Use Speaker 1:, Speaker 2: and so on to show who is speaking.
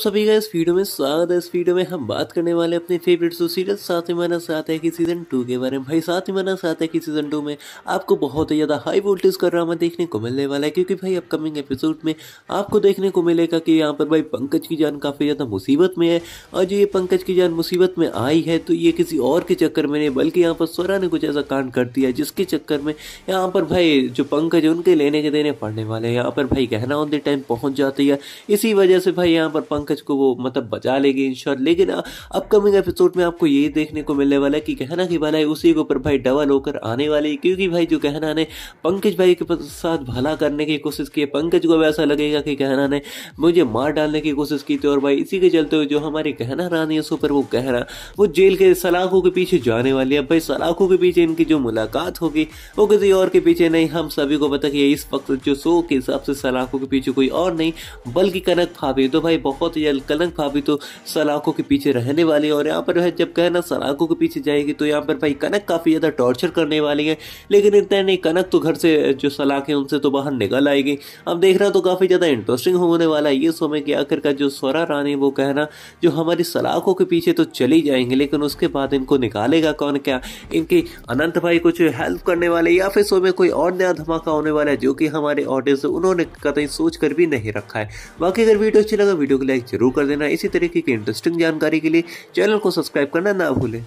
Speaker 1: सभी का इस वीडियो में स्वागत है इस वीडियो में हम बात करने वाले अपने फेवरेट शो सीरियल साथ ही माना साथ है कि सीजन टू के बारे में भाई साथ ही माना साथ है कि सीजन टू में आपको बहुत ही ज़्यादा हाई वोल्टेज का ड्रामा देखने को मिलने वाला है क्योंकि भाई अपकमिंग एपिसोड में आपको देखने को मिलेगा कि यहाँ पर भाई पंकज की जान काफ़ी ज़्यादा मुसीबत में है और जो ये पंकज की जान मुसीबत में आई है तो ये किसी और के चक्कर में नहीं बल्कि यहाँ पर स्वरा ने कुछ ऐसा कांड कर दिया जिसके चक्कर में यहाँ पर भाई जो पंकज है उनके लेने के देने पड़ने वाले हैं यहाँ पर भाई गहना ऑन द टाइम पहुंच जाती है इसी वजह से भाई यहाँ पर पंकज पंकज को वो मतलब बचा लेगी इन शॉर्ट लेकिन अपकमिंग एपिसोड में आपको ये देखने को मिलने वाला है कि कहना की भलाई उसी के ऊपर भाई डबल होकर आने वाली क्योंकि भाई जो कहना ने पंकज भाई के साथ भला करने की कोशिश की पंकज को ऐसा लगेगा कि कहना ने मुझे मार डालने की कोशिश की थी और भाई इसी के चलते हुए जो हमारी कहना रानी है सुपर वो कहना वो जेल के सलाखों के पीछे जाने वाली है भाई सलाखों के पीछे इनकी जो मुलाकात होगी वो किसी और के पीछे नहीं हम सभी को पता कि इस वक्त जो शो के हिसाब से सलाखों के पीछे कोई और नहीं बल्कि कनक भाभी तो भाई बहुत बहुत तो ही कलंक भाभी तो सलाखों के पीछे रहने वाली है और यहाँ पर जब कहना सलाखों के पीछे जाएगी तो यहाँ पर भाई कनक काफ़ी ज़्यादा टॉर्चर करने वाली है लेकिन इतना नहीं कनक तो घर से जो सलाख है उनसे तो बाहर निकल आएगी अब देखना तो काफ़ी ज़्यादा इंटरेस्टिंग होने वाला है ये समय कि का जो स्वरा रानी वो कहना जो हमारी सलाखों के पीछे तो चली जाएंगे लेकिन उसके बाद इनको निकालेगा कौन क्या इनकी अनंत भाई कुछ हेल्प करने वाले या फिर सो में कोई और नया धमाका होने वाला है जो कि हमारे ऑडियंस उन्होंने कतई सोच कर भी नहीं रखा है बाकी अगर वीडियो अच्छी लगा वीडियो को लाइक जरूर कर देना इसी तरीके की इंटरेस्टिंग जानकारी के लिए चैनल को सब्सक्राइब करना ना भूलें